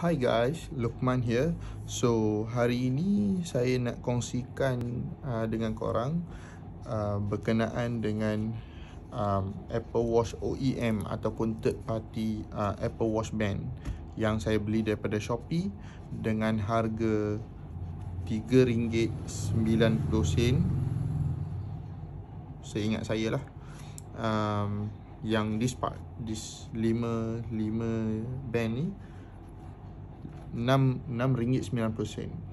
Hi guys, Lukman here. So, hari ini saya nak kongsikan uh, dengan korang uh, berkenaan dengan um, Apple Watch OEM ataupun third party uh, Apple Watch Band yang saya beli daripada Shopee dengan harga RM3.90 seingat saya lah um, yang this part, this 5 band ni RM6.90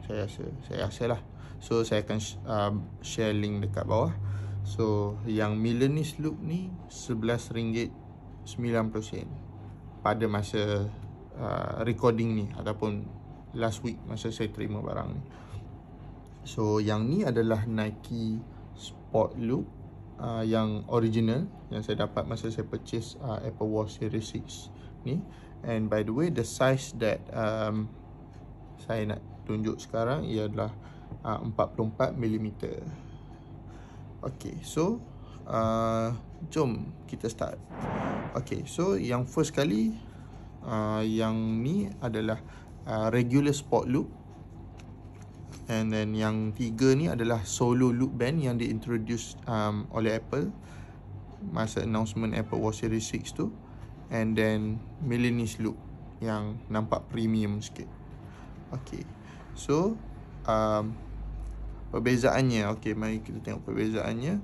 saya rasa saya rasa lah so saya akan sh- uh, share link dekat bawah so yang Milanese Loop ni RM11.90 pada masa uh, recording ni ataupun last week masa saya terima barang ni so yang ni adalah Nike Sport Loop Uh, yang original yang saya dapat masa saya purchase uh, Apple Watch Series 6 ni And by the way, the size that um, saya nak tunjuk sekarang ialah uh, 44mm. Okay, so uh, jom kita start. Okay, so yang first kali, uh, yang ni adalah uh, regular Sport loop. And then yang tiga ni adalah solo loop band yang diintroduce um, oleh Apple. Masa announcement Apple Watch Series 6 tu and then millennial look yang nampak premium sikit. Okay. So, um, perbezaannya. Okay, mari kita tengok perbezaannya.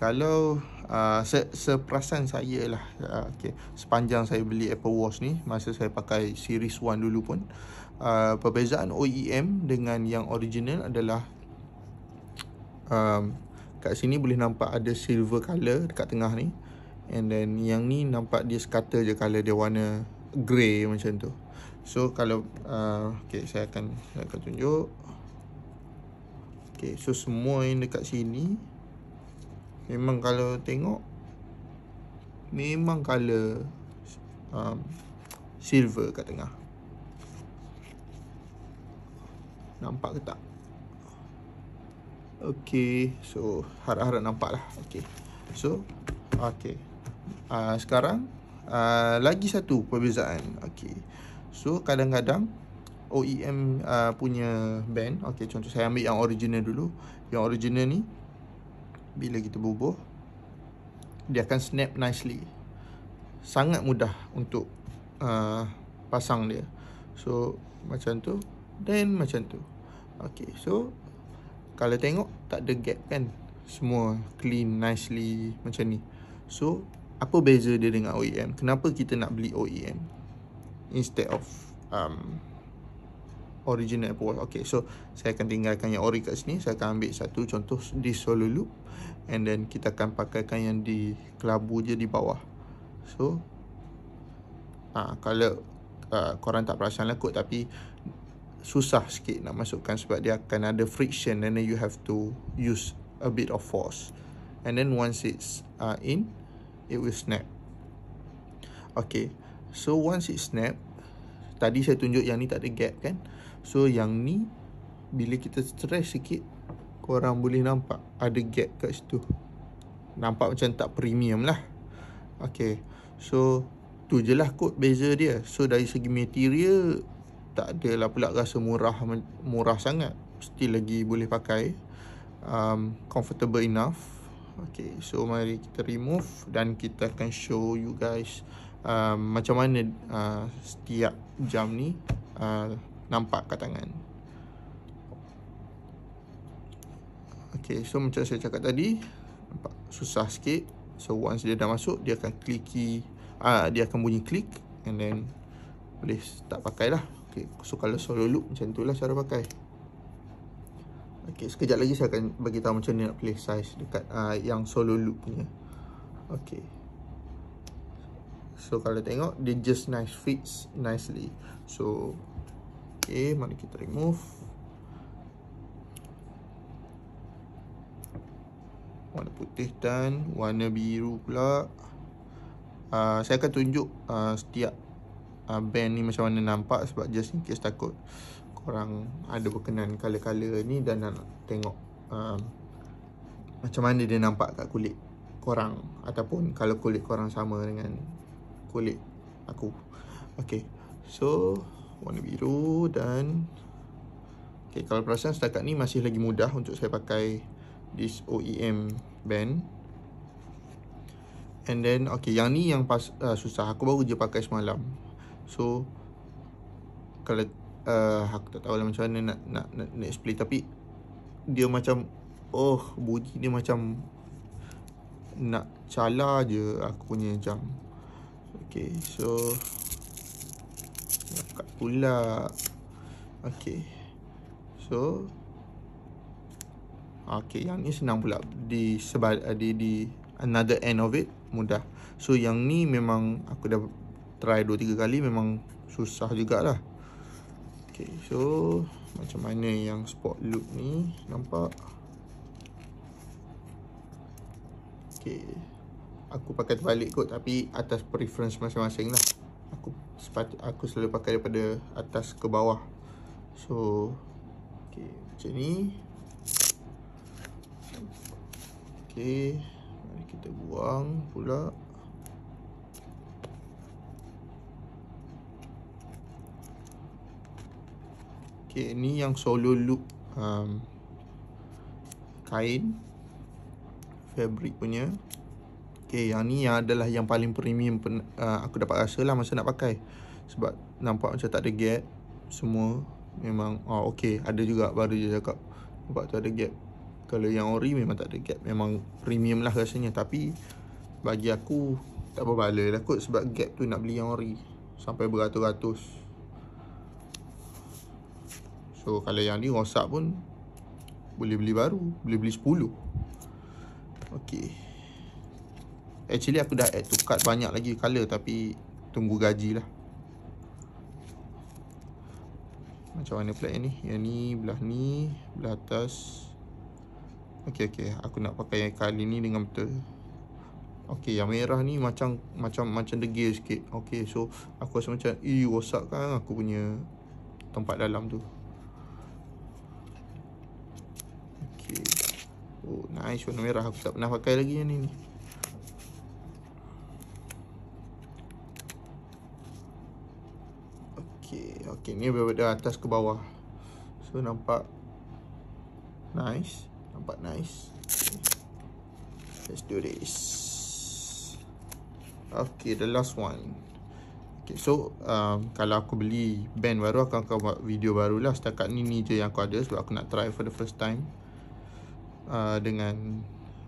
Kalau uh, seperasan saya lah. Uh, okay. Sepanjang saya beli Apple Watch ni, masa saya pakai Series 1 dulu pun, uh, perbezaan OEM dengan yang original adalah um, kat sini boleh nampak ada silver color dekat tengah ni. And then yang ni nampak dia sekata je Color dia warna grey macam tu So kalau uh, Okay saya akan, saya akan tunjuk Okay so semua yang dekat sini Memang kalau tengok Memang color um, Silver kat tengah Nampak ke tak? Okay so harap-harap nampak lah Okay so Okay uh, sekarang uh, lagi satu perbezaan okey so kadang-kadang OEM uh, ah, punya band okey contoh saya ambil yang original dulu yang original ni bila kita bubuh dia akan snap nicely sangat mudah untuk uh, pasang dia so macam tu then macam tu okey so kalau tengok tak ada gap kan semua clean nicely macam ni so apa beza dia dengan OEM kenapa kita nak beli OEM instead of um, original Apple Watch ok so saya akan tinggalkan yang ori kat sini saya akan ambil satu contoh di solo loop and then kita akan pakaikan yang di kelabu je di bawah so ah ha, kalau uh, korang tak perasan lah kot tapi susah sikit nak masukkan sebab dia akan ada friction and then you have to use a bit of force and then once it's uh, in it will snap Okay So once it snap Tadi saya tunjuk yang ni tak ada gap kan So yang ni Bila kita stress sikit Korang boleh nampak Ada gap kat situ Nampak macam tak premium lah Okay So Tu je lah kot beza dia So dari segi material Tak adalah pula rasa murah Murah sangat Still lagi boleh pakai um, Comfortable enough Okay, so mari kita remove dan kita akan show you guys uh, macam mana uh, setiap jam ni uh, nampak kat tangan. Okay, so macam saya cakap tadi, nampak susah sikit. So once dia dah masuk, dia akan kliki, uh, dia akan bunyi klik and then boleh tak pakai lah. Okay, so kalau solo loop macam tu lah cara pakai. Okey, sekejap lagi saya akan bagi tahu macam mana nak pilih size dekat uh, yang solo loop punya. Okey. So kalau tengok dia just nice fits nicely. So okey, mari kita remove. Warna putih dan warna biru pula. Uh, saya akan tunjuk uh, setiap uh, band ni macam mana nampak sebab just in case takut korang ada berkenan kala-kala ni dan nak tengok um, macam mana dia nampak kat kulit korang ataupun kalau kulit korang sama dengan kulit aku. Okay, so warna biru dan okay, kalau perasan setakat ni masih lagi mudah untuk saya pakai this OEM band. And then, okay, yang ni yang pas, uh, susah. Aku baru je pakai semalam. So, kalau uh, aku tak tahu lah macam mana nak, nak nak nak explain tapi dia macam oh bunyi dia macam nak cala je aku punya jam Okay so kat pula Okay so okay yang ni senang pula di sebal eh, di di another end of it mudah so yang ni memang aku dah try 2 3 kali memang susah jugalah Okay, so macam mana yang sport loop ni nampak? Okay, aku pakai terbalik kot tapi atas preference masing-masing lah. Aku sepat aku selalu pakai daripada atas ke bawah. So, okay, macam ni. Okay, mari kita buang pula. Okay, ni yang solo loop um, kain fabric punya. Okay, yang ni yang adalah yang paling premium pen, uh, aku dapat rasa lah masa nak pakai. Sebab nampak macam tak ada gap semua. Memang, oh, okay, ada juga baru je cakap. nampak tu ada gap. Kalau yang ori memang tak ada gap. Memang premium lah rasanya. Tapi, bagi aku tak apa-apa lah kot sebab gap tu nak beli yang ori. Sampai beratus-ratus. So kalau yang ni rosak pun Boleh beli baru Boleh beli 10 Okay Actually aku dah add to cart banyak lagi color Tapi tunggu gaji lah Macam mana pula yang ni Yang ni belah ni Belah atas Okay okay Aku nak pakai yang kali ni dengan betul Okay yang merah ni macam Macam macam degil sikit Okay so Aku rasa macam Eh rosak kan aku punya Tempat dalam tu Nice warna merah Aku tak pernah pakai lagi yang ni ni Okay Okay ni berbeda atas ke bawah So nampak Nice Nampak nice Let's do this Okay the last one Okay so um, Kalau aku beli band baru Aku akan buat video baru lah Setakat ni ni je yang aku ada Sebab aku nak try for the first time Uh, dengan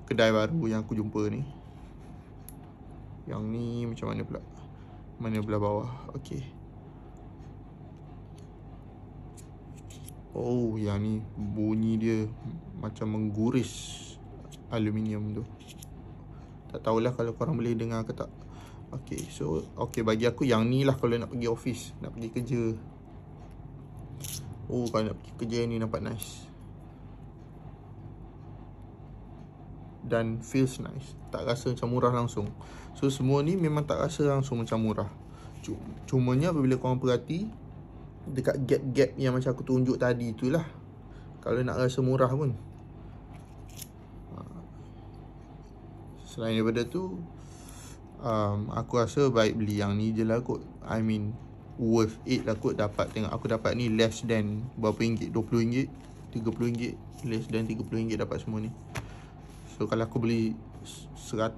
kedai baru yang aku jumpa ni yang ni macam mana pula mana belah bawah okey oh yang ni bunyi dia macam mengguris aluminium tu tak tahulah kalau korang boleh dengar ke tak okey so okey bagi aku yang ni lah kalau nak pergi office nak pergi kerja oh kalau nak pergi kerja ni nampak nice dan feels nice tak rasa macam murah langsung so semua ni memang tak rasa langsung macam murah Cuma nya apabila korang perhati dekat gap-gap yang macam aku tunjuk tadi itulah. kalau nak rasa murah pun ha. selain daripada tu um, aku rasa baik beli yang ni jelah. lah kot I mean worth it lah kot dapat tengok aku dapat ni less than berapa ringgit 20 ringgit 30 ringgit less than 30 ringgit dapat semua ni So kalau aku beli 100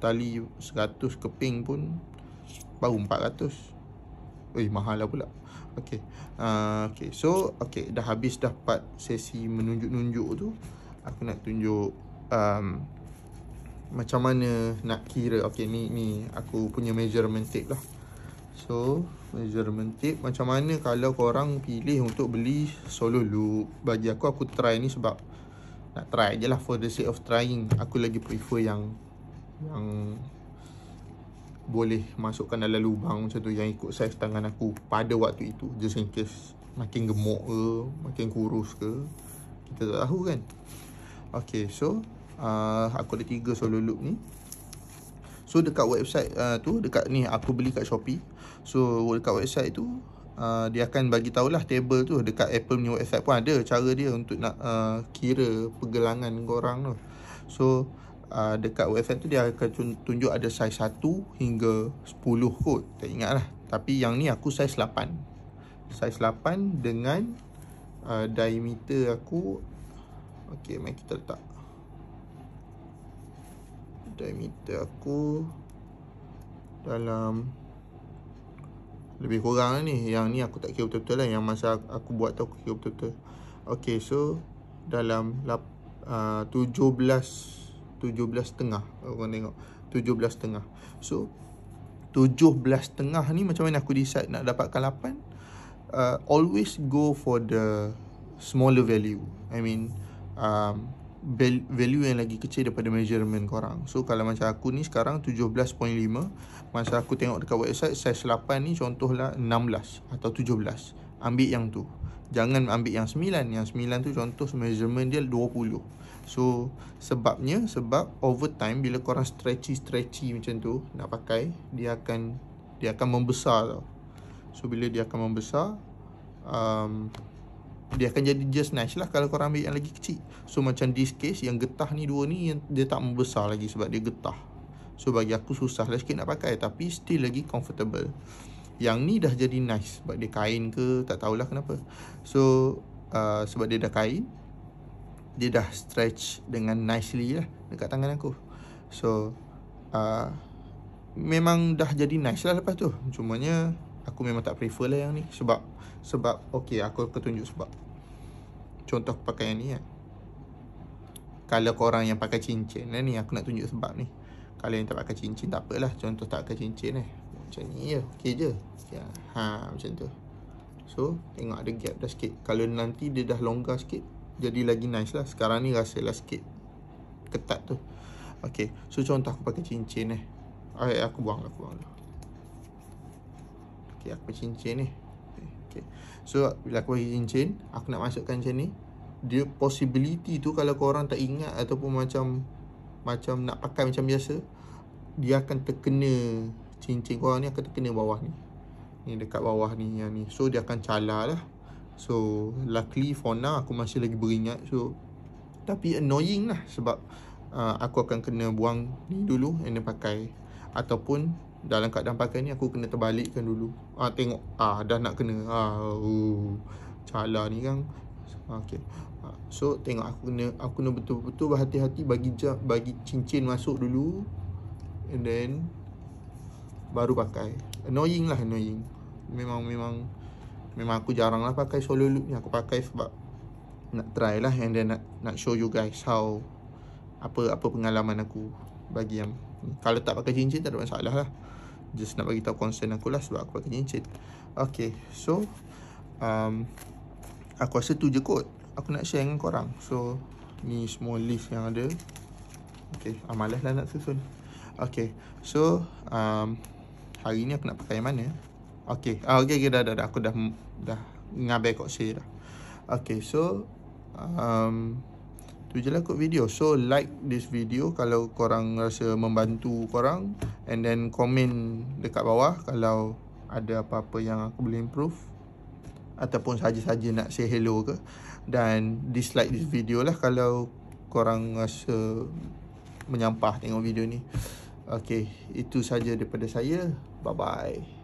tali 100 keping pun Baru 400 Eh mahal lah pula Okay, uh, ah, okay. So okay. dah habis dah part sesi menunjuk-nunjuk tu Aku nak tunjuk um, Macam mana nak kira Okay ni, ni aku punya measurement tape lah So measurement tape Macam mana kalau korang pilih untuk beli solo loop Bagi aku aku try ni sebab nak try je lah for the sake of trying aku lagi prefer yang yang boleh masukkan dalam lubang macam tu yang ikut saiz tangan aku pada waktu itu just in case makin gemuk ke makin kurus ke kita tak tahu kan Okay so uh, aku ada tiga solo loop ni So dekat website uh, tu dekat ni aku beli kat Shopee. So dekat website tu uh, dia akan bagi tahulah table tu dekat Apple New website pun ada cara dia untuk nak uh, kira pergelangan korang tu so uh, dekat website tu dia akan tunjuk ada size 1 hingga 10 kot tak ingat lah tapi yang ni aku size 8 Size 8 dengan uh, diameter aku Okay, mari kita letak diameter aku dalam lebih kurang lah ni Yang ni aku tak kira betul-betul lah Yang masa aku, aku buat tu aku kira betul-betul Okay so Dalam lap uh, 17 17 tengah Orang tengok 17 tengah So 17 tengah ni macam mana aku decide nak dapatkan 8 uh, ah, Always go for the Smaller value I mean um, value yang lagi kecil daripada measurement korang so kalau macam aku ni sekarang 17.5 masa aku tengok dekat website size 8 ni contohlah 16 atau 17 ambil yang tu jangan ambil yang 9 yang 9 tu contoh measurement dia 20 so sebabnya sebab over time bila korang stretchy stretchy macam tu nak pakai dia akan dia akan membesar tau so bila dia akan membesar um, dia akan jadi just nice lah kalau korang ambil yang lagi kecil so macam this case yang getah ni dua ni yang dia tak membesar lagi sebab dia getah so bagi aku susah lah sikit nak pakai tapi still lagi comfortable yang ni dah jadi nice sebab dia kain ke tak tahulah kenapa so uh, sebab dia dah kain dia dah stretch dengan nicely lah dekat tangan aku so uh, memang dah jadi nice lah lepas tu cumanya aku memang tak prefer lah yang ni sebab sebab okey aku akan tunjuk sebab contoh aku pakai yang ni kan kalau korang yang pakai cincin lah ni aku nak tunjuk sebab ni kalau yang tak pakai cincin tak apalah contoh tak pakai cincin eh macam ni ya okey je ya. ha macam tu so tengok ada gap dah sikit kalau nanti dia dah longgar sikit jadi lagi nice lah sekarang ni rasa lah sikit ketat tu okey so contoh aku pakai cincin eh Ay, aku buang lah, aku buang dulu lah. Okey, aku cincin ni. okay. So bila aku bagi cincin, aku nak masukkan macam ni. Dia possibility tu kalau kau orang tak ingat ataupun macam macam nak pakai macam biasa, dia akan terkena cincin kau orang ni akan terkena bawah ni. Ni dekat bawah ni yang ni. So dia akan calar lah. So luckily for now aku masih lagi beringat. So tapi annoying lah sebab uh, aku akan kena buang ni dulu and then pakai ataupun dalam keadaan pakai ni aku kena terbalikkan dulu ah tengok ah dah nak kena ah oh, cala ni kan okey ah, so tengok aku kena aku kena betul-betul berhati-hati bagi bagi cincin masuk dulu and then baru pakai annoying lah annoying memang memang memang aku jarang lah pakai solo loop ni aku pakai sebab nak try lah and then nak nak show you guys how apa apa pengalaman aku bagi yang kalau tak pakai cincin tak ada masalah lah just nak bagi tahu concern aku lah sebab aku pakai cincin okay so um, aku rasa tu je kot aku nak share dengan korang so ni semua list yang ada okay amalah lah nak susun okay so um, hari ni aku nak pakai mana okay ah, okay, okay dah, dah dah aku dah dah ngabai kok share dah okay so um, tu je lah kot video so like this video kalau korang rasa membantu korang and then komen dekat bawah kalau ada apa-apa yang aku boleh improve ataupun sahaja sahaja nak say hello ke dan dislike this video lah kalau korang rasa menyampah tengok video ni Okay, itu saja daripada saya. Bye-bye.